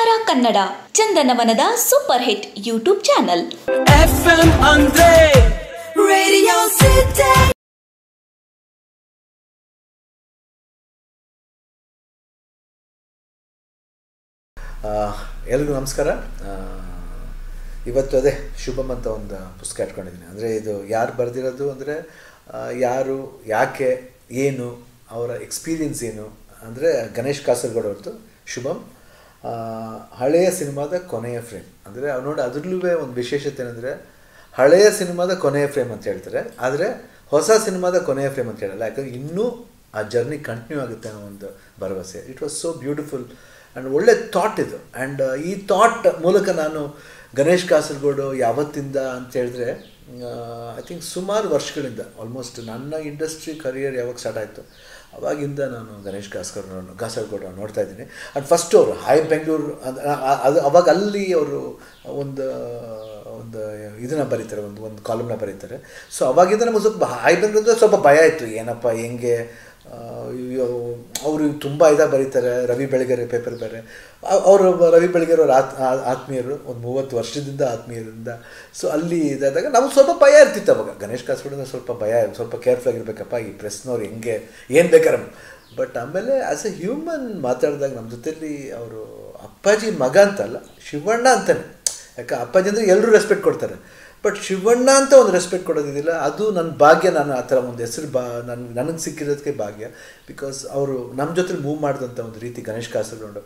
ಕನ್ನಡ ಕನ್ನಡ ಚಂದನವನದ super hit YouTube channel ಎಲ್ರಿಗೂ ನಮಸ್ಕಾರ ಇವತ್ತು ಅದೇ ಶುಭಮ್ ಅಂತ ಒಂದು ಪುಸ್ತಕ ಇಟ್ಕೊಂಡಿದ್ದೀನಿ ಅಂದರೆ ಇದು ಯಾರು ಬರೆದಿರೋದು ಅಂದರೆ ಯಾರು ಯಾಕೆ ಏನು ಅವರ ಎಕ್ಸ್ಪೀರಿಯನ್ಸ್ ಏನು ಅಂದರೆ ಗಣೇಶ್ ಕಾಸರಗೌಡ ಅವ್ರದ್ದು ಶುಭಮ್ ಹಳೆಯ ಸಿನಿಮಾದ ಕೊನೆಯ ಫ್ರೇಮ್ ಅಂದರೆ ಅವ್ರು ನೋಡಿ ಅದರಲ್ಲೂ ಒಂದು ವಿಶೇಷತೆ ಏನಂದರೆ ಹಳೆಯ ಸಿನಿಮಾದ ಕೊನೆಯ ಫ್ರೇಮ್ ಅಂತ ಹೇಳ್ತಾರೆ ಆದರೆ ಹೊಸ ಸಿನಿಮಾದ ಕೊನೆಯ ಫ್ರೇಮ್ ಅಂತ ಹೇಳಲ್ಲ ಯಾಕಂದರೆ ಇನ್ನೂ ಆ ಜರ್ನಿ ಕಂಟಿನ್ಯೂ ಆಗುತ್ತೆ ಅನ್ನೋ ಒಂದು ಭರವಸೆ it was so beautiful and ಒಳ್ಳೆ ಥಾಟ್ ಇದು ಆ್ಯಂಡ್ ಈ ಥಾಟ್ ಮೂಲಕ ನಾನು ಗಣೇಶ್ ಕಾಸರಗೋಡು ಯಾವತ್ತಿಂದ ಅಂತ ಹೇಳಿದ್ರೆ ಐ ಥಿಂಕ್ ಸುಮಾರು ವರ್ಷಗಳಿಂದ ಆಲ್ಮೋಸ್ಟ್ ನನ್ನ ಇಂಡಸ್ಟ್ರಿ ಕರಿಯರ್ ಯಾವಾಗ ಸ್ಟಾರ್ಟ್ ಆಯಿತು ಅವಾಗಿಂದ ನಾನು ಗಣೇಶ್ ಕಾಸ್ಕರ್ನವ್ರನ್ನ ಕಾಸರ್ಗೌಡರವ್ರು ನೋಡ್ತಾ ಇದ್ದೀನಿ ಆ್ಯಂಡ್ ಫಸ್ಟ್ ಅವರು ಹಾಯ್ ಬೆಂಗಳೂರು ಅದು ಅವಾಗ ಅಲ್ಲಿ ಅವರು ಒಂದು ಒಂದು ಇದನ್ನ ಬರೀತಾರೆ ಒಂದು ಒಂದು ಕಾಲಮ್ನ ಬರೀತಾರೆ ಸೊ ಅವಾಗಿಂದ ನಮಗೆ ಸ್ವಲ್ಪ ಹಾಯ್ ಬೆಂಗಳೂರು ಸ್ವಲ್ಪ ಭಯ ಇತ್ತು ಏನಪ್ಪ ಹೆಂಗೆ ಅವರು ತುಂಬ ಇದ ಬರೀತಾರೆ ರವಿ ಬೆಳಗೆರೆ ಪೇಪರ್ ಬೇರೆ ಅವರು ರವಿ ಬೆಳಗೆರೆ ಅವ್ರ ಆತ್ ಆತ್ಮೀಯರು ಒಂದು ಮೂವತ್ತು ವರ್ಷದಿಂದ ಆತ್ಮೀಯರಿಂದ ಸೊ ಅಲ್ಲಿ ಇದಾದಾಗ ನಮ್ಗೆ ಸ್ವಲ್ಪ ಭಯ ಇರ್ತಿತ್ತು ಅವಾಗ ಗಣೇಶ್ ಕಾಸರಗೌಡ ಸ್ವಲ್ಪ ಭಯ ಸ್ವಲ್ಪ ಕೇರ್ಫುಲ್ ಆಗಿರ್ಬೇಕಪ್ಪ ಈ ಪ್ರೆಸ್ನವ್ರು ಹೆಂಗೆ ಏನು ಬೇಕಾರೆ ಬಟ್ ಆಮೇಲೆ ಆ್ಯಸ್ ಎ ಹ್ಯೂಮನ್ ಮಾತಾಡಿದಾಗ ನಮ್ಮ ಜೊತೆಯಲ್ಲಿ ಅವರು ಅಪ್ಪಾಜಿ ಮಗ ಅಂತಲ್ಲ ಶಿವಣ್ಣ ಅಂತಾನೆ ಯಾಕೆ ಅಪ್ಪಾಜಿ ಅಂದರೆ ಎಲ್ಲರೂ ರೆಸ್ಪೆಕ್ಟ್ ಕೊಡ್ತಾರೆ ಬಟ್ ಶಿವಣ್ಣ ಅಂತ ಒಂದು ರೆಸ್ಪೆಕ್ಟ್ ಕೊಡೋದಿದ್ದಿಲ್ಲ ಅದು ನನ್ನ ಭಾಗ್ಯ ನಾನು ಆ ಥರ ಒಂದು ಹೆಸರು ಬಾ ನನ್ನ ನನಗೆ ಸಿಕ್ಕಿರೋದಕ್ಕೆ ಭಾಗ್ಯ ಬಿಕಾಸ್ ಅವರು ನಮ್ಮ ಜೊತೆ ಮೂವ್ ಮಾಡಿದಂಥ ಒಂದು ರೀತಿ ಗಣೇಶ್ ಕಾಸರಗೋಡು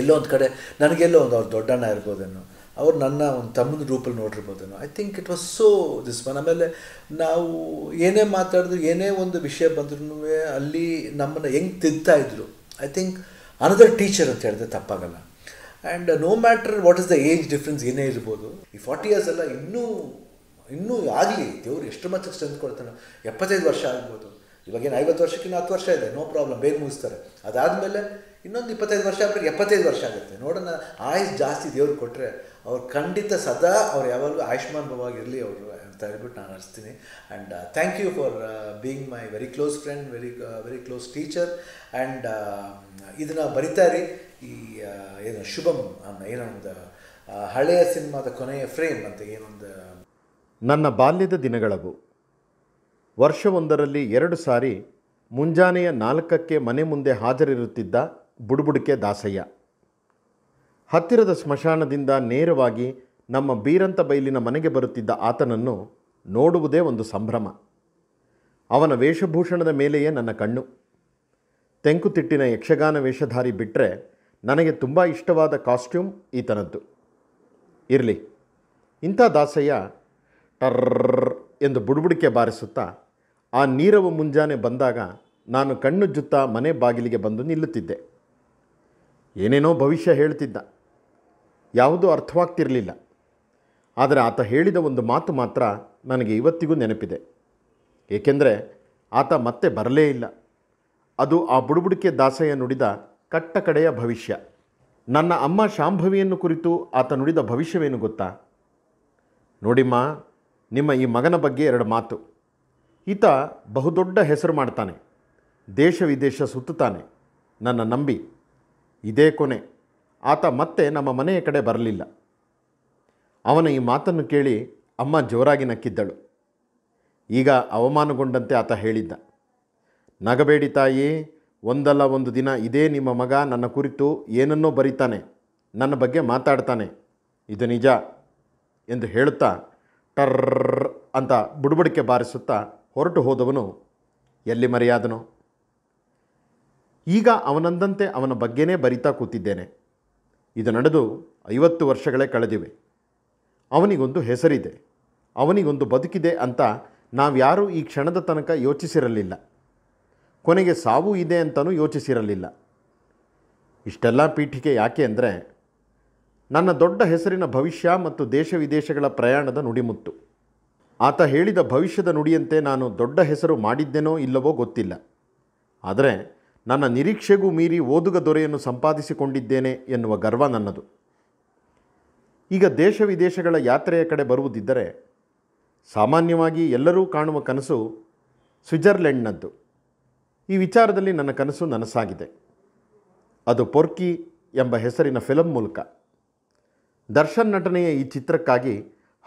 ಎಲ್ಲೋ ಒಂದು ಕಡೆ ನನಗೆಲ್ಲೋ ಒಂದು ಅವ್ರು ದೊಡ್ಡಣ್ಣ ಇರ್ಬೋದೇನೋ ಅವ್ರು ನನ್ನ ಒಂದು ತಮ್ಮನ ರೂಪಲ್ಲಿ ನೋಡಿರ್ಬೋದೇನೋ I think it was so this man ಆಮೇಲೆ ನಾವು ಏನೇ ಮಾತಾಡಿದ್ರು ಏನೇ ಒಂದು ವಿಷಯ ಬಂದ್ರೂ ಅಲ್ಲಿ ನಮ್ಮನ್ನು ಹೆಂಗೆ ತಿದ್ದಾ ಇದ್ರು ಐ ಥಿಂಕ್ ಅನದರ್ ಟೀಚರ್ ಅಂತ ಹೇಳಿದ್ರೆ ತಪ್ಪಾಗಲ್ಲ and no matter what is the age difference ಏನೇ ಇರ್ಬೋದು ಈ ಫಾರ್ಟಿ ಇಯರ್ಸ್ ಎಲ್ಲ ಇನ್ನೂ ಇನ್ನೂ ಆಗಲಿ ದೇವ್ರು ಎಷ್ಟು ಮತ್ತೆ ಸ್ಟ್ರೆಂತ್ ಕೊಡ್ತಾನೆ ಎಪ್ಪತ್ತೈದು ವರ್ಷ ಆಗ್ಬೋದು ಇವಾಗೇನು ಐವತ್ತು ವರ್ಷಕ್ಕಿಂತ ಹತ್ತು ವರ್ಷ ಇದೆ ನೋ ಪ್ರಾಬ್ಲಮ್ ಬೇಗ ಮುಗಿಸ್ತಾರೆ ಅದಾದಮೇಲೆ ಇನ್ನೊಂದು ಇಪ್ಪತ್ತೈದು ವರ್ಷ ಅವ್ರಿಗೆ ಎಪ್ಪತ್ತೈದು ವರ್ಷ ಆಗುತ್ತೆ ನೋಡೋಣ ಆಯುಷ್ ಜಾಸ್ತಿ ದೇವ್ರು ಕೊಟ್ಟರೆ ಅವ್ರು ಖಂಡಿತ ಸದಾ ಅವ್ರು ಯಾವಾಗಲೂ ಆಯುಷ್ಮಾನ್ ಭವಾಗಿರಲಿ ಅವರು ಅಂತ ಹೇಳ್ಬಿಟ್ಟು ನಾನು ಅರ್ಸ್ತೀನಿ and thank you for being my very close friend very very close teacher and ಇದನ್ನ ಬರಿತಾ ಇರಿ ಈ ಏನು ಶುಭಂ ಅನ್ನ ಏನೊಂದು ಹಳೆಯ ಸಿನಿಮಾದ ಕೊನೆಯ ಫ್ರೇಮ್ ಅಂತ ಏನೊಂದು ನನ್ನ ಬಾಲ್ಯದ ದಿನಗಳವು ವರ್ಷವೊಂದರಲ್ಲಿ ಎರಡು ಸಾರಿ ಮುಂಜಾನೆಯ ನಾಲ್ಕಕ್ಕೆ ಮನೆ ಮುಂದೆ ಹಾಜರಿರುತ್ತಿದ್ದ ಬುಡುಬುಡಿಕೆ ದಾಸಯ್ಯ ಹತ್ತಿರದ ಸ್ಮಶಾನದಿಂದ ನೇರವಾಗಿ ನಮ್ಮ ಬೀರಂತ ಬೈಲಿನ ಮನೆಗೆ ಬರುತ್ತಿದ್ದ ಆತನನ್ನು ನೋಡುವುದೇ ಒಂದು ಸಂಭ್ರಮ ಅವನ ವೇಷಭೂಷಣದ ಮೇಲೆಯೇ ನನ್ನ ಕಣ್ಣು ತೆಂಕುತಿಟ್ಟಿನ ಯಕ್ಷಗಾನ ವೇಷಧಾರಿ ಬಿಟ್ಟರೆ ನನಗೆ ತುಂಬ ಇಷ್ಟವಾದ ಕಾಸ್ಟ್ಯೂಮ್ ಈತನದ್ದು ಇರಲಿ ಇಂಥ ದಾಸಯ್ಯ ಟರ್ರ್ ಎಂದು ಬುಡುಬುಡಿಕೆ ಬಾರಿಸುತ್ತಾ ಆ ನೀರವ ಮುಂಜಾನೆ ಬಂದಾಗ ನಾನು ಜುತ್ತಾ ಮನೆ ಬಾಗಿಲಿಗೆ ಬಂದು ನಿಲ್ಲುತ್ತಿದ್ದೆ ಏನೇನೋ ಭವಿಷ್ಯ ಹೇಳ್ತಿದ್ದ ಯಾವುದೂ ಅರ್ಥವಾಗ್ತಿರಲಿಲ್ಲ ಆದರೆ ಆತ ಹೇಳಿದ ಒಂದು ಮಾತು ಮಾತ್ರ ನನಗೆ ಇವತ್ತಿಗೂ ನೆನಪಿದೆ ಏಕೆಂದರೆ ಆತ ಮತ್ತೆ ಬರಲೇ ಇಲ್ಲ ಅದು ಆ ಬುಡುಬುಡಿಕೆ ದಾಸಯ್ಯ ನುಡಿದ ಕಟ್ಟ ಕಡೆಯ ಭವಿಷ್ಯ ನನ್ನ ಅಮ್ಮ ಶಾಂಭವಿಯನ್ನು ಕುರಿತು ಆತ ನುಡಿದ ಭವಿಷ್ಯವೇನು ಗೊತ್ತಾ ನೋಡಿಮ್ಮ ನಿಮ್ಮ ಈ ಮಗನ ಬಗ್ಗೆ ಎರಡು ಮಾತು ಈತ ಬಹುದೊಡ್ಡ ಹೆಸರು ಮಾಡ್ತಾನೆ ದೇಶ ವಿದೇಶ ಸುತ್ತುತ್ತಾನೆ ನನ್ನ ನಂಬಿ ಇದೇ ಕೊನೆ ಆತ ಮತ್ತೆ ನಮ್ಮ ಮನೆಯ ಕಡೆ ಬರಲಿಲ್ಲ ಅವನ ಈ ಮಾತನ್ನು ಕೇಳಿ ಅಮ್ಮ ಜೋರಾಗಿ ನಕ್ಕಿದ್ದಳು ಈಗ ಅವಮಾನಗೊಂಡಂತೆ ಆತ ಹೇಳಿದ್ದ ನಗಬೇಡಿ ತಾಯಿ ಒಂದಲ್ಲ ಒಂದು ದಿನ ಇದೇ ನಿಮ್ಮ ಮಗ ನನ್ನ ಕುರಿತು ಏನನ್ನೋ ಬರೀತಾನೆ ನನ್ನ ಬಗ್ಗೆ ಮಾತಾಡ್ತಾನೆ ಇದು ನಿಜ ಎಂದು ಹೇಳುತ್ತಾ ಟರ್ರ್ ಅಂತ ಬುಡಬುಡಿಕೆ ಬಾರಿಸುತ್ತಾ ಹೊರಟು ಹೋದವನು ಎಲ್ಲಿ ಮರೆಯಾದನು ಈಗ ಅವನಂದಂತೆ ಅವನ ಬಗ್ಗೆನೇ ಬರಿತಾ ಕೂತಿದ್ದೇನೆ ಇದು ನಡೆದು ಐವತ್ತು ವರ್ಷಗಳೇ ಕಳೆದಿವೆ ಅವನಿಗೊಂದು ಹೆಸರಿದೆ ಅವನಿಗೊಂದು ಬದುಕಿದೆ ಅಂತ ನಾವ್ಯಾರೂ ಈ ಕ್ಷಣದ ತನಕ ಯೋಚಿಸಿರಲಿಲ್ಲ ಕೊನೆಗೆ ಸಾವು ಇದೆ ಅಂತಲೂ ಯೋಚಿಸಿರಲಿಲ್ಲ ಇಷ್ಟೆಲ್ಲ ಪೀಠಿಕೆ ಯಾಕೆ ಅಂದರೆ ನನ್ನ ದೊಡ್ಡ ಹೆಸರಿನ ಭವಿಷ್ಯ ಮತ್ತು ದೇಶ ವಿದೇಶಗಳ ಪ್ರಯಾಣದ ನುಡಿಮುತ್ತು ಆತ ಹೇಳಿದ ಭವಿಷ್ಯದ ನುಡಿಯಂತೆ ನಾನು ದೊಡ್ಡ ಹೆಸರು ಮಾಡಿದ್ದೇನೋ ಇಲ್ಲವೋ ಗೊತ್ತಿಲ್ಲ ಆದರೆ ನನ್ನ ನಿರೀಕ್ಷೆಗೂ ಮೀರಿ ಓದುಗ ದೊರೆಯನ್ನು ಸಂಪಾದಿಸಿಕೊಂಡಿದ್ದೇನೆ ಎನ್ನುವ ಗರ್ವ ನನ್ನದು ಈಗ ದೇಶ ವಿದೇಶಗಳ ಯಾತ್ರೆಯ ಕಡೆ ಬರುವುದಿದ್ದರೆ ಸಾಮಾನ್ಯವಾಗಿ ಎಲ್ಲರೂ ಕಾಣುವ ಕನಸು ಸ್ವಿಟ್ಜರ್ಲೆಂಡ್ನದ್ದು ಈ ವಿಚಾರದಲ್ಲಿ ನನ್ನ ಕನಸು ನನಸಾಗಿದೆ ಅದು ಪೊರ್ಕಿ ಎಂಬ ಹೆಸರಿನ ಫಿಲಂ ಮೂಲಕ ದರ್ಶನ್ ನಟನೆಯ ಈ ಚಿತ್ರಕ್ಕಾಗಿ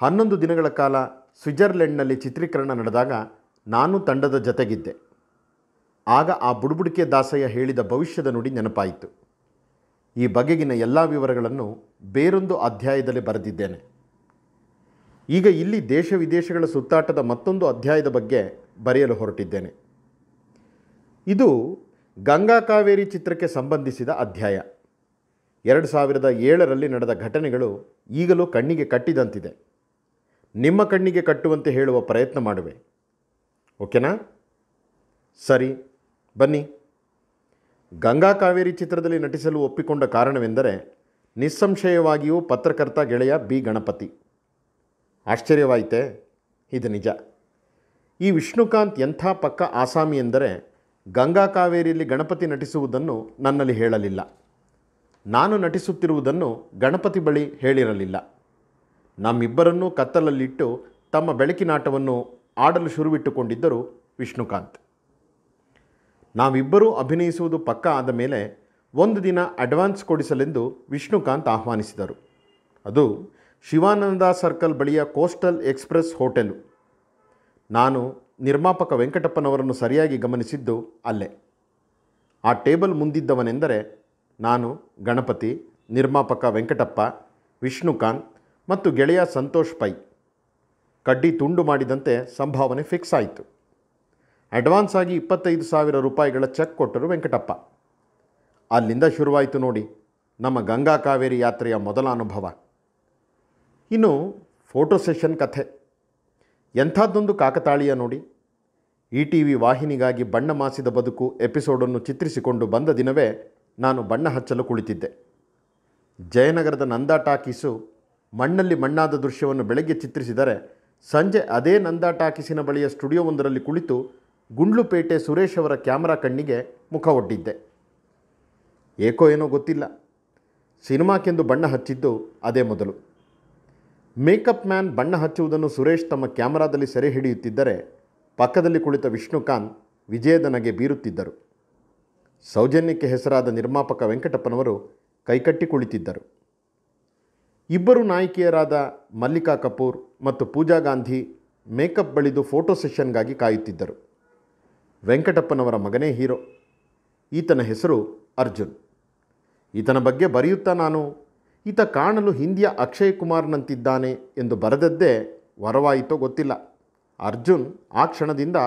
ಹನ್ನೊಂದು ದಿನಗಳ ಕಾಲ ಸ್ವಿಟ್ಜರ್ಲೆಂಡ್ನಲ್ಲಿ ಚಿತ್ರೀಕರಣ ನಡೆದಾಗ ನಾನು ತಂಡದ ಜತೆಗಿದ್ದೆ ಆಗ ಆ ಬುಡುಬುಡಿಕೆ ದಾಸಯ್ಯ ಹೇಳಿದ ಭವಿಷ್ಯದ ನುಡಿ ನೆನಪಾಯಿತು ಈ ಬಗೆಗಿನ ಎಲ್ಲ ವಿವರಗಳನ್ನು ಬೇರೊಂದು ಅಧ್ಯಾಯದಲ್ಲಿ ಬರೆದಿದ್ದೇನೆ ಈಗ ಇಲ್ಲಿ ದೇಶ ವಿದೇಶಗಳ ಸುತ್ತಾಟದ ಮತ್ತೊಂದು ಅಧ್ಯಾಯದ ಬಗ್ಗೆ ಬರೆಯಲು ಹೊರಟಿದ್ದೇನೆ ಇದು ಗಂಗಾ ಕಾವೇರಿ ಚಿತ್ರಕ್ಕೆ ಸಂಬಂಧಿಸಿದ ಅಧ್ಯಾಯ ಎರಡು ಸಾವಿರದ ಏಳರಲ್ಲಿ ನಡೆದ ಘಟನೆಗಳು ಈಗಲೂ ಕಣ್ಣಿಗೆ ಕಟ್ಟಿದಂತಿದೆ ನಿಮ್ಮ ಕಣ್ಣಿಗೆ ಕಟ್ಟುವಂತೆ ಹೇಳುವ ಪ್ರಯತ್ನ ಮಾಡುವೆ ಓಕೆನಾ ಸರಿ ಬನ್ನಿ ಗಂಗಾ ಕಾವೇರಿ ಚಿತ್ರದಲ್ಲಿ ನಟಿಸಲು ಒಪ್ಪಿಕೊಂಡ ಕಾರಣವೆಂದರೆ ನಿಸ್ಸಂಶಯವಾಗಿಯೂ ಪತ್ರಕರ್ತ ಗೆಳೆಯ ಬಿ ಗಣಪತಿ ಆಶ್ಚರ್ಯವಾಯಿತೆ ಇದು ನಿಜ ಈ ವಿಷ್ಣುಕಾಂತ್ ಎಂಥ ಪಕ್ಕ ಆಸಾಮಿ ಎಂದರೆ ಗಂಗಾ ಕಾವೇರಿಯಲ್ಲಿ ಗಣಪತಿ ನಟಿಸುವುದನ್ನು ನನ್ನಲ್ಲಿ ಹೇಳಲಿಲ್ಲ ನಾನು ನಟಿಸುತ್ತಿರುವುದನ್ನು ಗಣಪತಿ ಬಳಿ ಹೇಳಿರಲಿಲ್ಲ ನಮ್ಮಿಬ್ಬರನ್ನೂ ಕತ್ತಲಲ್ಲಿಟ್ಟು ತಮ್ಮ ಬೆಳಕಿನಾಟವನ್ನು ಆಡಲು ಶುರುವಿಟ್ಟುಕೊಂಡಿದ್ದರು ವಿಷ್ಣುಕಾಂತ್ ನಾವಿಬ್ಬರೂ ಅಭಿನಯಿಸುವುದು ಪಕ್ಕ ಆದ ಮೇಲೆ ಒಂದು ದಿನ ಅಡ್ವಾನ್ಸ್ ಕೊಡಿಸಲೆಂದು ವಿಷ್ಣುಕಾಂತ್ ಆಹ್ವಾನಿಸಿದರು ಅದು ಶಿವಾನಂದ ಸರ್ಕಲ್ ಬಳಿಯ ಕೋಸ್ಟಲ್ ಎಕ್ಸ್ಪ್ರೆಸ್ ಹೋಟೆಲು ನಾನು ನಿರ್ಮಾಪಕ ವೆಂಕಟಪ್ಪನವರನ್ನು ಸರಿಯಾಗಿ ಗಮನಿಸಿದ್ದು ಅಲ್ಲೇ ಆ ಟೇಬಲ್ ಮುಂದಿದ್ದವನೆಂದರೆ ನಾನು ಗಣಪತಿ ನಿರ್ಮಾಪಕ ವೆಂಕಟಪ್ಪ ವಿಷ್ಣುಕಾಂತ್ ಮತ್ತು ಗೆಳೆಯ ಸಂತೋಷ್ ಪೈ ಕಡ್ಡಿ ತುಂಡು ಮಾಡಿದಂತೆ ಸಂಭಾವನೆ ಫಿಕ್ಸ್ ಆಯಿತು ಅಡ್ವಾನ್ಸ್ ಆಗಿ ಇಪ್ಪತ್ತೈದು ಸಾವಿರ ರೂಪಾಯಿಗಳ ಚೆಕ್ ಕೊಟ್ಟರು ವೆಂಕಟಪ್ಪ ಅಲ್ಲಿಂದ ಶುರುವಾಯಿತು ನೋಡಿ ನಮ್ಮ ಗಂಗಾ ಕಾವೇರಿ ಯಾತ್ರೆಯ ಮೊದಲ ಅನುಭವ ಇನ್ನು ಫೋಟೋ ಸೆಷನ್ ಕಥೆ ಎಂಥದ್ದೊಂದು ಕಾಕತಾಳೀಯ ನೋಡಿ ಇ ಟಿ ವಿ ವಾಹಿನಿಗಾಗಿ ಬಣ್ಣ ಮಾಸಿದ ಬದುಕು ಎಪಿಸೋಡನ್ನು ಚಿತ್ರಿಸಿಕೊಂಡು ಬಂದ ದಿನವೇ ನಾನು ಬಣ್ಣ ಹಚ್ಚಲು ಕುಳಿತಿದ್ದೆ ಜಯನಗರದ ನಂದಾ ಟಾಕೀಸು ಮಣ್ಣಲ್ಲಿ ಮಣ್ಣಾದ ದೃಶ್ಯವನ್ನು ಬೆಳಗ್ಗೆ ಚಿತ್ರಿಸಿದರೆ ಸಂಜೆ ಅದೇ ನಂದಾ ಟಾಕೀಸಿನ ಬಳಿಯ ಸ್ಟುಡಿಯೋವೊಂದರಲ್ಲಿ ಕುಳಿತು ಗುಂಡ್ಲುಪೇಟೆ ಸುರೇಶ್ ಅವರ ಕ್ಯಾಮರಾ ಕಣ್ಣಿಗೆ ಮುಖ ಒಡ್ಡಿದ್ದೆ ಏಕೋ ಏನೋ ಗೊತ್ತಿಲ್ಲ ಸಿನಿಮಾಕ್ಕೆಂದು ಬಣ್ಣ ಹಚ್ಚಿದ್ದು ಅದೇ ಮೊದಲು ಮೇಕಪ್ ಮ್ಯಾನ್ ಬಣ್ಣ ಹಚ್ಚುವುದನ್ನು ಸುರೇಶ್ ತಮ್ಮ ಕ್ಯಾಮರಾದಲ್ಲಿ ಸೆರೆ ಹಿಡಿಯುತ್ತಿದ್ದರೆ ಪಕ್ಕದಲ್ಲಿ ಕುಳಿತ ವಿಷ್ಣುಕಾಂತ್ ವಿಜಯದನಗೆ ಬೀರುತ್ತಿದ್ದರು ಸೌಜನ್ಯಕ್ಕೆ ಹೆಸರಾದ ನಿರ್ಮಾಪಕ ವೆಂಕಟಪ್ಪನವರು ಕೈಕಟ್ಟಿ ಕುಳಿತಿದ್ದರು ಇಬ್ಬರು ನಾಯಕಿಯರಾದ ಮಲ್ಲಿಕಾ ಕಪೂರ್ ಮತ್ತು ಪೂಜಾ ಗಾಂಧಿ ಮೇಕಪ್ ಬಳಿದು ಫೋಟೋ ಸೆಷನ್ಗಾಗಿ ಕಾಯುತ್ತಿದ್ದರು ವೆಂಕಟಪ್ಪನವರ ಮಗನೇ ಹೀರೋ ಈತನ ಹೆಸರು ಅರ್ಜುನ್ ಈತನ ಬಗ್ಗೆ ಬರೆಯುತ್ತಾ ನಾನು ಈತ ಕಾಣಲು ಹಿಂದಿಯ ಅಕ್ಷಯ್ ಕುಮಾರ್ನಂತಿದ್ದಾನೆ ಎಂದು ಬರೆದದ್ದೇ ವರವಾಯಿತೋ ಗೊತ್ತಿಲ್ಲ ಅರ್ಜುನ್ ಆ ಕ್ಷಣದಿಂದ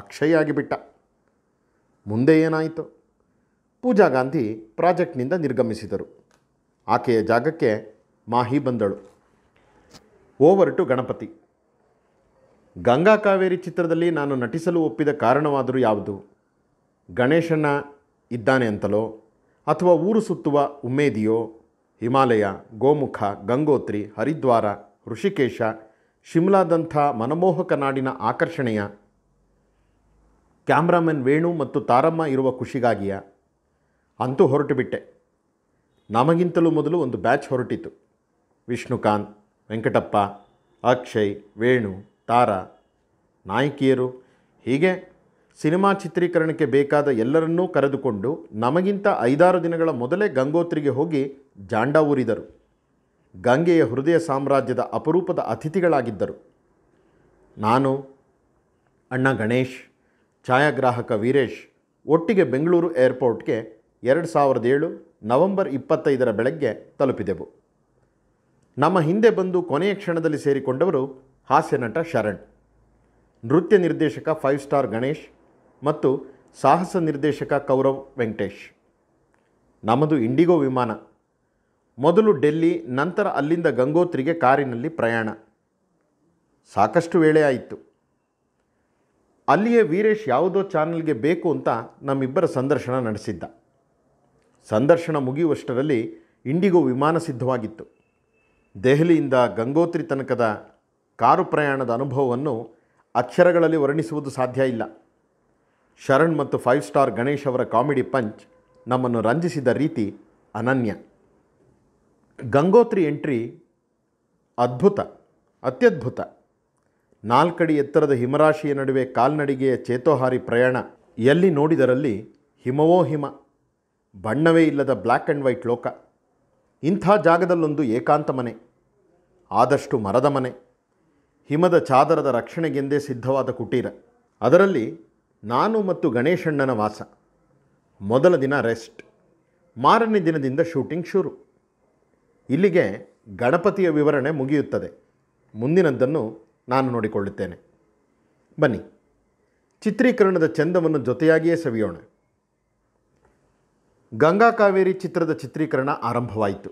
ಅಕ್ಷಯ್ ಆಗಿಬಿಟ್ಟ ಮುಂದೆ ಏನಾಯಿತು ಪೂಜಾ ಗಾಂಧಿ ಪ್ರಾಜೆಕ್ಟ್ನಿಂದ ನಿರ್ಗಮಿಸಿದರು ಆಕೆಯ ಜಾಗಕ್ಕೆ ಮಾಹಿ ಬಂದಳು ಓವರ್ ಟು ಗಣಪತಿ ಗಂಗಾ ಕಾವೇರಿ ಚಿತ್ರದಲ್ಲಿ ನಾನು ನಟಿಸಲು ಒಪ್ಪಿದ ಕಾರಣವಾದರೂ ಯಾವುದು ಗಣೇಶನ ಇದ್ದಾನೆ ಅಂತಲೋ ಅಥವಾ ಊರು ಸುತ್ತುವ ಉಮೇದಿಯೋ ಹಿಮಾಲಯ ಗೋಮುಖ ಗಂಗೋತ್ರಿ ಹರಿದ್ವಾರ ಋಷಿಕೇಶ ಶಿಮ್ಲಾದಂಥ ಮನಮೋಹಕ ನಾಡಿನ ಆಕರ್ಷಣೆಯ ಕ್ಯಾಮ್ರಾಮನ್ ವೇಣು ಮತ್ತು ತಾರಮ್ಮ ಇರುವ ಖುಷಿಗಾಗಿಯ ಅಂತೂ ಹೊರಟುಬಿಟ್ಟೆ ನಮಗಿಂತಲೂ ಮೊದಲು ಒಂದು ಬ್ಯಾಚ್ ಹೊರಟಿತು ವಿಷ್ಣುಕಾಂತ್ ವೆಂಕಟಪ್ಪ ಅಕ್ಷಯ್ ವೇಣು ತಾರ ನಾಯಕಿಯರು ಹೀಗೆ ಸಿನಿಮಾ ಚಿತ್ರೀಕರಣಕ್ಕೆ ಬೇಕಾದ ಎಲ್ಲರನ್ನೂ ಕರೆದುಕೊಂಡು ನಮಗಿಂತ ಐದಾರು ದಿನಗಳ ಮೊದಲೇ ಗಂಗೋತ್ರಿಗೆ ಹೋಗಿ ಜಾಂಡ ಊರಿದರು ಗಂಗೆಯ ಹೃದಯ ಸಾಮ್ರಾಜ್ಯದ ಅಪರೂಪದ ಅತಿಥಿಗಳಾಗಿದ್ದರು ನಾನು ಅಣ್ಣ ಗಣೇಶ್ ಛಾಯಾಗ್ರಾಹಕ ವೀರೇಶ್ ಒಟ್ಟಿಗೆ ಬೆಂಗಳೂರು ಏರ್ಪೋರ್ಟ್ಗೆ ಎರಡು ಸಾವಿರದ ಏಳು ನವೆಂಬರ್ ಇಪ್ಪತ್ತೈದರ ಬೆಳಗ್ಗೆ ತಲುಪಿದೆವು ನಮ್ಮ ಹಿಂದೆ ಬಂದು ಕೊನೆಯ ಕ್ಷಣದಲ್ಲಿ ಸೇರಿಕೊಂಡವರು ಹಾಸ್ಯನಟ ಶರಣ್ ನೃತ್ಯ ನಿರ್ದೇಶಕ ಫೈವ್ ಸ್ಟಾರ್ ಗಣೇಶ್ ಮತ್ತು ಸಾಹಸ ನಿರ್ದೇಶಕ ಕೌರವ್ ವೆಂಕಟೇಶ್ ನಮ್ಮದು ಇಂಡಿಗೋ ವಿಮಾನ ಮೊದಲು ಡೆಲ್ಲಿ ನಂತರ ಅಲ್ಲಿಂದ ಗಂಗೋತ್ರಿಗೆ ಕಾರಿನಲ್ಲಿ ಪ್ರಯಾಣ ಸಾಕಷ್ಟು ವೇಳೆ ಆಯಿತು ಅಲ್ಲಿಯೇ ವೀರೇಶ್ ಯಾವುದೋ ಚಾನಲ್ಗೆ ಬೇಕು ಅಂತ ನಮ್ಮಿಬ್ಬರ ಸಂದರ್ಶನ ನಡೆಸಿದ್ದ ಸಂದರ್ಶನ ಮುಗಿಯುವಷ್ಟರಲ್ಲಿ ಇಂಡಿಗೋ ವಿಮಾನ ಸಿದ್ಧವಾಗಿತ್ತು ದೆಹಲಿಯಿಂದ ಗಂಗೋತ್ರಿ ತನಕದ ಕಾರು ಪ್ರಯಾಣದ ಅನುಭವವನ್ನು ಅಕ್ಷರಗಳಲ್ಲಿ ವರ್ಣಿಸುವುದು ಸಾಧ್ಯ ಇಲ್ಲ ಶರಣ್ ಮತ್ತು ಫೈವ್ ಸ್ಟಾರ್ ಗಣೇಶ್ ಅವರ ಕಾಮಿಡಿ ಪಂಚ್ ನಮ್ಮನ್ನು ರಂಜಿಸಿದ ರೀತಿ ಅನನ್ಯ ಗಂಗೋತ್ರಿ ಎಂಟ್ರಿ ಅದ್ಭುತ ಅತ್ಯದ್ಭುತ ನಾಲ್ಕಡಿ ಎತ್ತರದ ಹಿಮರಾಶಿಯ ನಡುವೆ ಕಾಲ್ನಡಿಗೆಯ ಚೇತೋಹಾರಿ ಪ್ರಯಾಣ ಎಲ್ಲಿ ನೋಡಿದರಲ್ಲಿ ಹಿಮವೋ ಹಿಮ ಬಣ್ಣವೇ ಇಲ್ಲದ ಬ್ಲ್ಯಾಕ್ ಆ್ಯಂಡ್ ವೈಟ್ ಲೋಕ ಇಂಥ ಜಾಗದಲ್ಲೊಂದು ಏಕಾಂತ ಮನೆ ಆದಷ್ಟು ಮರದ ಮನೆ ಹಿಮದ ಚಾದರದ ರಕ್ಷಣೆಗೆಂದೇ ಸಿದ್ಧವಾದ ಕುಟೀರ ಅದರಲ್ಲಿ ನಾನು ಮತ್ತು ಗಣೇಶಣ್ಣನ ವಾಸ ಮೊದಲ ದಿನ ರೆಸ್ಟ್ ಮಾರನೇ ದಿನದಿಂದ ಶೂಟಿಂಗ್ ಶುರು ಇಲ್ಲಿಗೆ ಗಣಪತಿಯ ವಿವರಣೆ ಮುಗಿಯುತ್ತದೆ ಮುಂದಿನದ್ದನ್ನು ನಾನು ನೋಡಿಕೊಳ್ಳುತ್ತೇನೆ ಬನ್ನಿ ಚಿತ್ರೀಕರಣದ ಚಂದವನ್ನು ಜೊತೆಯಾಗಿಯೇ ಸವಿಯೋಣ ಗಂಗಾ ಕಾವೇರಿ ಚಿತ್ರದ ಚಿತ್ರೀಕರಣ ಆರಂಭವಾಯಿತು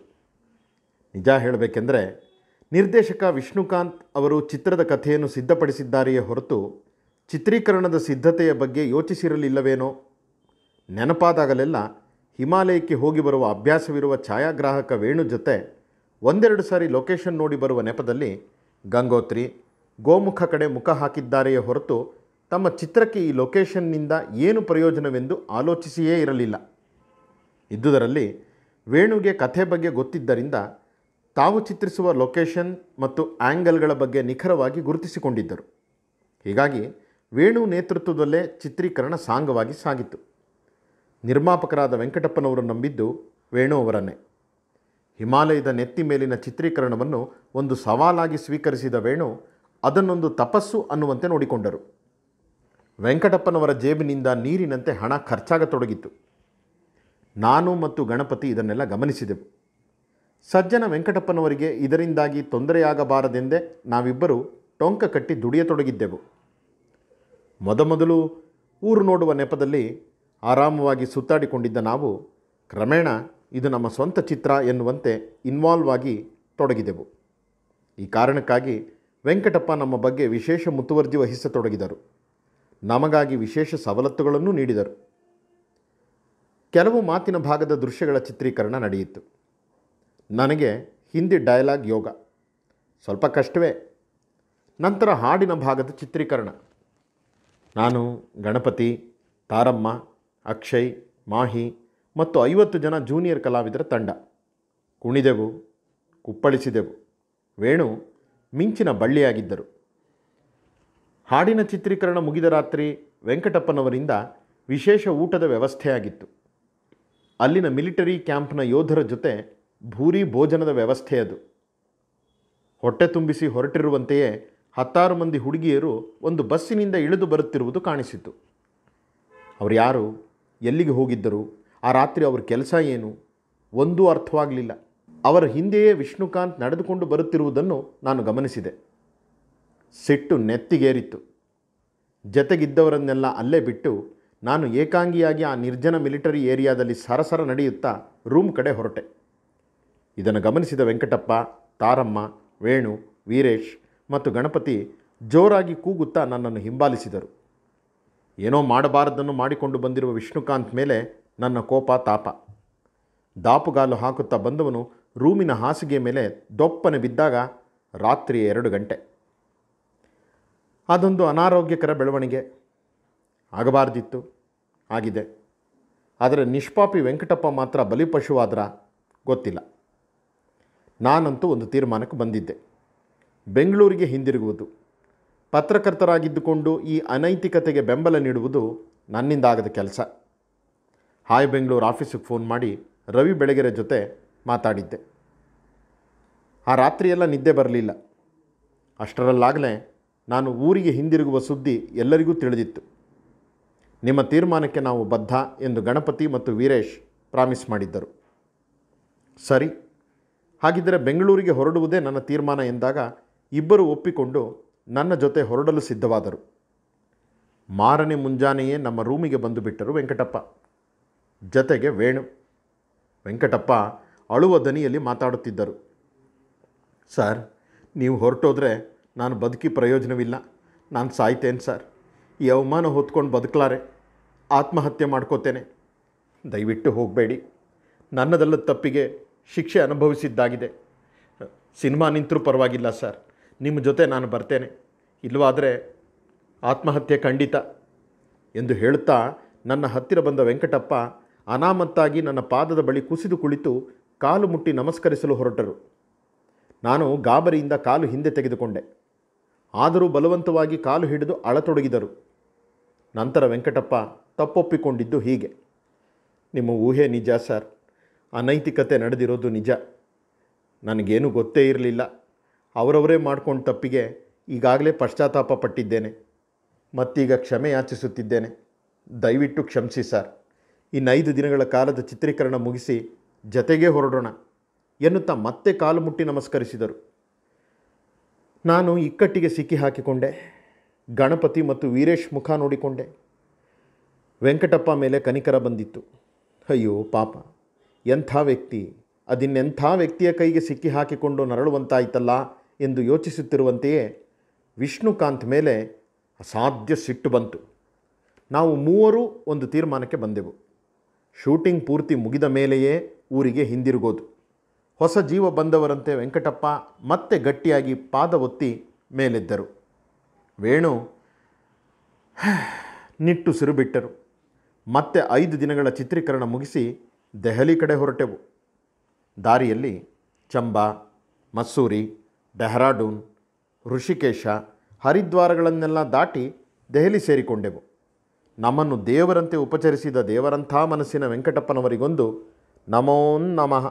ನಿಜ ಹೇಳಬೇಕೆಂದರೆ ನಿರ್ದೇಶಕ ವಿಷ್ಣುಕಾಂತ್ ಅವರು ಚಿತ್ರದ ಕಥೆಯನ್ನು ಸಿದ್ಧಪಡಿಸಿದ್ದಾರೆಯೇ ಹೊರತು ಚಿತ್ರೀಕರಣದ ಸಿದ್ಧತೆಯ ಬಗ್ಗೆ ಯೋಚಿಸಿರಲಿಲ್ಲವೇನೋ ನೆನಪಾದಾಗಲೆಲ್ಲ ಹಿಮಾಲಯಕ್ಕೆ ಹೋಗಿ ಬರುವ ಅಭ್ಯಾಸವಿರುವ ಛಾಯಾಗ್ರಾಹಕ ವೇಣು ಜೊತೆ ಒಂದೆರಡು ಸಾರಿ ಲೊಕೇಶನ್ ನೋಡಿ ಬರುವ ನೆಪದಲ್ಲಿ ಗಂಗೋತ್ರಿ ಗೋಮುಖ ಕಡೆ ಮುಖ ಹಾಕಿದ್ದಾರೆಯೇ ಹೊರತು ತಮ್ಮ ಚಿತ್ರಕ್ಕೆ ಈ ಲೊಕೇಶನ್ನಿಂದ ಏನು ಪ್ರಯೋಜನವೆಂದು ಆಲೋಚಿಸಿಯೇ ಇರಲಿಲ್ಲ ಇದ್ದುದರಲ್ಲಿ ವೇಣುಗೆ ಕಥೆ ಬಗ್ಗೆ ಗೊತ್ತಿದ್ದರಿಂದ ತಾವು ಚಿತ್ರಿಸುವ ಲೊಕೇಶನ್ ಮತ್ತು ಆ್ಯಂಗಲ್ಗಳ ಬಗ್ಗೆ ನಿಖರವಾಗಿ ಗುರುತಿಸಿಕೊಂಡಿದ್ದರು ಹೀಗಾಗಿ ವೇಣು ನೇತೃತ್ವದಲ್ಲೇ ಚಿತ್ರೀಕರಣ ಸಾಂಗವಾಗಿ ಸಾಗಿತು ನಿರ್ಮಾಪಕರಾದ ವೆಂಕಟಪ್ಪನವರು ನಂಬಿದ್ದು ವೇಣು ಅವರನ್ನೇ ಹಿಮಾಲಯದ ನೆತ್ತಿ ಮೇಲಿನ ಚಿತ್ರೀಕರಣವನ್ನು ಒಂದು ಸವಾಲಾಗಿ ಸ್ವೀಕರಿಸಿದ ವೇಣು ಅದನ್ನೊಂದು ತಪಸ್ಸು ಅನ್ನುವಂತೆ ನೋಡಿಕೊಂಡರು ವೆಂಕಟಪ್ಪನವರ ಜೇಬಿನಿಂದ ನೀರಿನಂತೆ ಹಣ ಖರ್ಚಾಗತೊಡಗಿತ್ತು ನಾನು ಮತ್ತು ಗಣಪತಿ ಇದನ್ನೆಲ್ಲ ಗಮನಿಸಿದೆವು ಸಜ್ಜನ ವೆಂಕಟಪ್ಪನವರಿಗೆ ಇದರಿಂದಾಗಿ ತೊಂದರೆಯಾಗಬಾರದೆಂದೇ ನಾವಿಬ್ಬರು ಟೊಂಕ ಕಟ್ಟಿ ದುಡಿಯತೊಡಗಿದ್ದೆವು ಮೊದಮೊದಲು ಊರು ನೋಡುವ ನೆಪದಲ್ಲಿ ಆರಾಮವಾಗಿ ಸುತ್ತಾಡಿಕೊಂಡಿದ್ದ ನಾವು ಕ್ರಮೇಣ ಇದು ನಮ್ಮ ಸ್ವಂತ ಚಿತ್ರ ಎನ್ನುವಂತೆ ಇನ್ವಾಲ್ವ್ ಆಗಿ ತೊಡಗಿದೆವು ಈ ಕಾರಣಕ್ಕಾಗಿ ವೆಂಕಟಪ್ಪ ನಮ್ಮ ಬಗ್ಗೆ ವಿಶೇಷ ಮುತುವರ್ಜಿ ವಹಿಸತೊಡಗಿದರು ನಮಗಾಗಿ ವಿಶೇಷ ಸವಲತ್ತುಗಳನ್ನು ನೀಡಿದರು ಕೆಲವು ಮಾತಿನ ಭಾಗದ ದೃಶ್ಯಗಳ ಚಿತ್ರೀಕರಣ ನಡೆಯಿತು ನನಗೆ ಹಿಂದಿ ಡಯಲಾಗ್ ಯೋಗ ಸ್ವಲ್ಪ ಕಷ್ಟವೇ ನಂತರ ಹಾಡಿನ ಭಾಗದ ಚಿತ್ರೀಕರಣ ನಾನು ಗಣಪತಿ ತಾರಮ್ಮ ಅಕ್ಷಯ್ ಮಾಹಿ ಮತ್ತು ಐವತ್ತು ಜನ ಜೂನಿಯರ್ ಕಲಾವಿದರ ತಂಡ ಕುಣಿದೆವು ಕುಪ್ಪಳಿಸಿದೆವು ವೇಣು ಮಿಂಚಿನ ಬಳ್ಳಿಯಾಗಿದ್ದರು ಹಾಡಿನ ಚಿತ್ರೀಕರಣ ಮುಗಿದ ರಾತ್ರಿ ವೆಂಕಟಪ್ಪನವರಿಂದ ವಿಶೇಷ ಊಟದ ವ್ಯವಸ್ಥೆಯಾಗಿತ್ತು ಅಲ್ಲಿನ ಮಿಲಿಟರಿ ಕ್ಯಾಂಪ್ನ ಯೋಧರ ಜೊತೆ ಭೂರಿ ಭೋಜನದ ವ್ಯವಸ್ಥೆಯದು ಹೊಟ್ಟೆ ತುಂಬಿಸಿ ಹೊರಟಿರುವಂತೆಯೇ ಹತ್ತಾರು ಮಂದಿ ಹುಡುಗಿಯರು ಒಂದು ಬಸ್ಸಿನಿಂದ ಇಳಿದು ಬರುತ್ತಿರುವುದು ಕಾಣಿಸಿತು ಅವರು ಯಾರು ಎಲ್ಲಿಗೆ ಹೋಗಿದ್ದರು ಆ ರಾತ್ರಿ ಅವ್ರ ಕೆಲಸ ಏನು ಒಂದೂ ಅರ್ಥವಾಗಲಿಲ್ಲ ಅವರ ಹಿಂದೆಯೇ ವಿಷ್ಣುಕಾಂತ್ ನಡೆದುಕೊಂಡು ಬರುತ್ತಿರುವುದನ್ನು ನಾನು ಗಮನಿಸಿದೆ ಸಿಟ್ಟು ನೆತ್ತಿಗೇರಿತ್ತು ಜತೆಗಿದ್ದವರನ್ನೆಲ್ಲ ಅಲ್ಲೇ ಬಿಟ್ಟು ನಾನು ಏಕಾಂಗಿಯಾಗಿ ಆ ನಿರ್ಜನ ಮಿಲಿಟರಿ ಏರಿಯಾದಲ್ಲಿ ಸರಸರ ನಡೆಯುತ್ತಾ ರೂಮ್ ಕಡೆ ಹೊರಟೆ ಇದನ್ನು ಗಮನಿಸಿದ ವೆಂಕಟಪ್ಪ ತಾರಮ್ಮ ವೇಣು ವೀರೇಶ್ ಮತ್ತು ಗಣಪತಿ ಜೋರಾಗಿ ಕೂಗುತ್ತಾ ನನ್ನನ್ನು ಹಿಂಬಾಲಿಸಿದರು ಏನೋ ಮಾಡಬಾರದನ್ನು ಮಾಡಿಕೊಂಡು ಬಂದಿರುವ ವಿಷ್ಣುಕಾಂತ್ ಮೇಲೆ ನನ್ನ ಕೋಪ ತಾಪ ದಾಪುಗಾಲು ಹಾಕುತ್ತಾ ಬಂದವನು ರೂಮಿನ ಹಾಸಿಗೆ ಮೇಲೆ ದೊಪ್ಪನೆ ಬಿದ್ದಾಗ ರಾತ್ರಿ ಎರಡು ಗಂಟೆ ಅದೊಂದು ಅನಾರೋಗ್ಯಕರ ಬೆಳವಣಿಗೆ ಆಗಬಾರ್ದಿತ್ತು ಆಗಿದೆ ಆದರೆ ನಿಷ್ಪಾಪಿ ವೆಂಕಟಪ್ಪ ಮಾತ್ರ ಬಲಿಪಶುವಾದ್ರ ಗೊತ್ತಿಲ್ಲ ನಾನಂತೂ ಒಂದು ತೀರ್ಮಾನಕ್ಕೆ ಬಂದಿದ್ದೆ ಬೆಂಗಳೂರಿಗೆ ಹಿಂದಿರುಗುವುದು ಪತ್ರಕರ್ತರಾಗಿದ್ದುಕೊಂಡು ಈ ಅನೈತಿಕತೆಗೆ ಬೆಂಬಲ ನೀಡುವುದು ನನ್ನಿಂದಾಗದ ಕೆಲಸ ಹಾಯ್ ಬೆಂಗಳೂರು ಆಫೀಸಿಗೆ ಫೋನ್ ಮಾಡಿ ರವಿ ಬೆಳಗೆರೆ ಜೊತೆ ಮಾತಾಡಿದ್ದೆ ಆ ರಾತ್ರಿಯೆಲ್ಲ ನಿದ್ದೆ ಬರಲಿಲ್ಲ ಅಷ್ಟರಲ್ಲಾಗಲೇ ನಾನು ಊರಿಗೆ ಹಿಂದಿರುಗುವ ಸುದ್ದಿ ಎಲ್ಲರಿಗೂ ತಿಳಿದಿತ್ತು ನಿಮ್ಮ ತೀರ್ಮಾನಕ್ಕೆ ನಾವು ಬದ್ಧ ಎಂದು ಗಣಪತಿ ಮತ್ತು ವೀರೇಶ್ ಪ್ರಾಮಿಸ್ ಮಾಡಿದ್ದರು ಸರಿ ಹಾಗಿದ್ದರೆ ಬೆಂಗಳೂರಿಗೆ ಹೊರಡುವುದೇ ನನ್ನ ತೀರ್ಮಾನ ಎಂದಾಗ ಇಬ್ಬರು ಒಪ್ಪಿಕೊಂಡು ನನ್ನ ಜೊತೆ ಹೊರಡಲು ಸಿದ್ಧವಾದರು ಮಾರನೇ ಮುಂಜಾನೆಯೇ ನಮ್ಮ ರೂಮಿಗೆ ಬಂದು ಬಿಟ್ಟರು ವೆಂಕಟಪ್ಪ ಜತೆಗೆ ವೇಣು ವೆಂಕಟಪ್ಪ ಅಳುವ ದನಿಯಲ್ಲಿ ಮಾತಾಡುತ್ತಿದ್ದರು ಸರ್ ನೀವು ಹೊರಟೋದ್ರೆ ನಾನು ಬದುಕಿ ಪ್ರಯೋಜನವಿಲ್ಲ ನಾನು ಸಾಯ್ತೇನೆ ಸರ್ ಈ ಅವಮಾನ ಹೊತ್ಕೊಂಡು ಬದುಕಲಾರೆ ಆತ್ಮಹತ್ಯೆ ಮಾಡ್ಕೋತೇನೆ ದಯವಿಟ್ಟು ಹೋಗಬೇಡಿ ನನ್ನದಲ್ಲದ ತಪ್ಪಿಗೆ ಶಿಕ್ಷೆ ಅನುಭವಿಸಿದ್ದಾಗಿದೆ ಸಿನಿಮಾ ನಿಂತರೂ ಪರವಾಗಿಲ್ಲ ಸರ್ ನಿಮ್ಮ ಜೊತೆ ನಾನು ಬರ್ತೇನೆ ಇಲ್ಲವಾದರೆ ಆತ್ಮಹತ್ಯೆ ಖಂಡಿತ ಎಂದು ಹೇಳುತ್ತಾ ನನ್ನ ಹತ್ತಿರ ಬಂದ ವೆಂಕಟಪ್ಪ ಅನಾಮತ್ತಾಗಿ ನನ್ನ ಪಾದದ ಬಳಿ ಕುಸಿದು ಕುಳಿತು ಕಾಲು ಮುಟ್ಟಿ ನಮಸ್ಕರಿಸಲು ಹೊರಟರು ನಾನು ಗಾಬರಿಯಿಂದ ಕಾಲು ಹಿಂದೆ ತೆಗೆದುಕೊಂಡೆ ಆದರೂ ಬಲವಂತವಾಗಿ ಕಾಲು ಹಿಡಿದು ಅಳತೊಡಗಿದರು ನಂತರ ವೆಂಕಟಪ್ಪ ತಪ್ಪೊಪ್ಪಿಕೊಂಡಿದ್ದು ಹೀಗೆ ನಿಮ್ಮ ಊಹೆ ನಿಜ ಸರ್ ಅನೈತಿಕತೆ ನಡೆದಿರೋದು ನಿಜ ನನಗೇನು ಗೊತ್ತೇ ಇರಲಿಲ್ಲ ಅವರವರೇ ಮಾಡ್ಕೊಂಡು ತಪ್ಪಿಗೆ ಈಗಾಗಲೇ ಪಶ್ಚಾತ್ತಾಪ ಪಟ್ಟಿದ್ದೇನೆ ಮತ್ತೀಗ ಕ್ಷಮೆ ಯಾಚಿಸುತ್ತಿದ್ದೇನೆ ದಯವಿಟ್ಟು ಕ್ಷಮಿಸಿ ಸರ್ ಇನ್ನೈದು ದಿನಗಳ ಕಾಲದ ಚಿತ್ರೀಕರಣ ಮುಗಿಸಿ ಜತೆಗೇ ಹೊರಡೋಣ ಎನ್ನುತ್ತಾ ಮತ್ತೆ ಕಾಲು ಮುಟ್ಟಿ ನಮಸ್ಕರಿಸಿದರು ನಾನು ಇಕ್ಕಟ್ಟಿಗೆ ಸಿಕ್ಕಿ ಹಾಕಿಕೊಂಡೆ ಗಣಪತಿ ಮತ್ತು ವೀರೇಶ್ ಮುಖ ನೋಡಿಕೊಂಡೆ ವೆಂಕಟಪ್ಪ ಮೇಲೆ ಕನಿಕರ ಬಂದಿತ್ತು ಅಯ್ಯೋ ಪಾಪ ಎಂಥ ವ್ಯಕ್ತಿ ಅದಿನ್ನೆಂಥ ವ್ಯಕ್ತಿಯ ಕೈಗೆ ಸಿಕ್ಕಿ ಹಾಕಿಕೊಂಡು ನರಳುವಂತಾಯ್ತಲ್ಲ ಎಂದು ಯೋಚಿಸುತ್ತಿರುವಂತೆಯೇ ವಿಷ್ಣುಕಾಂತ್ ಮೇಲೆ ಅಸಾಧ್ಯ ಸಿಟ್ಟು ಬಂತು ನಾವು ಮೂವರು ಒಂದು ತೀರ್ಮಾನಕ್ಕೆ ಬಂದೆವು ಶೂಟಿಂಗ್ ಪೂರ್ತಿ ಮುಗಿದ ಮೇಲೆಯೇ ಊರಿಗೆ ಹಿಂದಿರುಗೋದು ಹೊಸ ಜೀವ ಬಂದವರಂತೆ ವೆಂಕಟಪ್ಪ ಮತ್ತೆ ಗಟ್ಟಿಯಾಗಿ ಪಾದ ಒತ್ತಿ ಮೇಲೆದ್ದರು ವೇಣು ನಿಟ್ಟುಸಿರು ಬಿಟ್ಟರು ಮತ್ತೆ ಐದು ದಿನಗಳ ಚಿತ್ರೀಕರಣ ಮುಗಿಸಿ ದೆಹಲಿ ಕಡೆ ಹೊರಟೆವು ದಾರಿಯಲ್ಲಿ ಚಂಬಾ ಮಸ್ಸೂರಿ ಡೆಹ್ರಾಡೂನ್ ಋಷಿಕೇಶ ಹರಿದ್ವಾರಗಳನ್ನೆಲ್ಲ ದಾಟಿ ದೆಹಲಿ ಸೇರಿಕೊಂಡೆವು ನಮ್ಮನ್ನು ದೇವರಂತೆ ಉಪಚರಿಸಿದ ದೇವರಂಥ ಮನಸ್ಸಿನ ವೆಂಕಟಪ್ಪನವರಿಗೊಂದು ನಮೋ ನಮಃ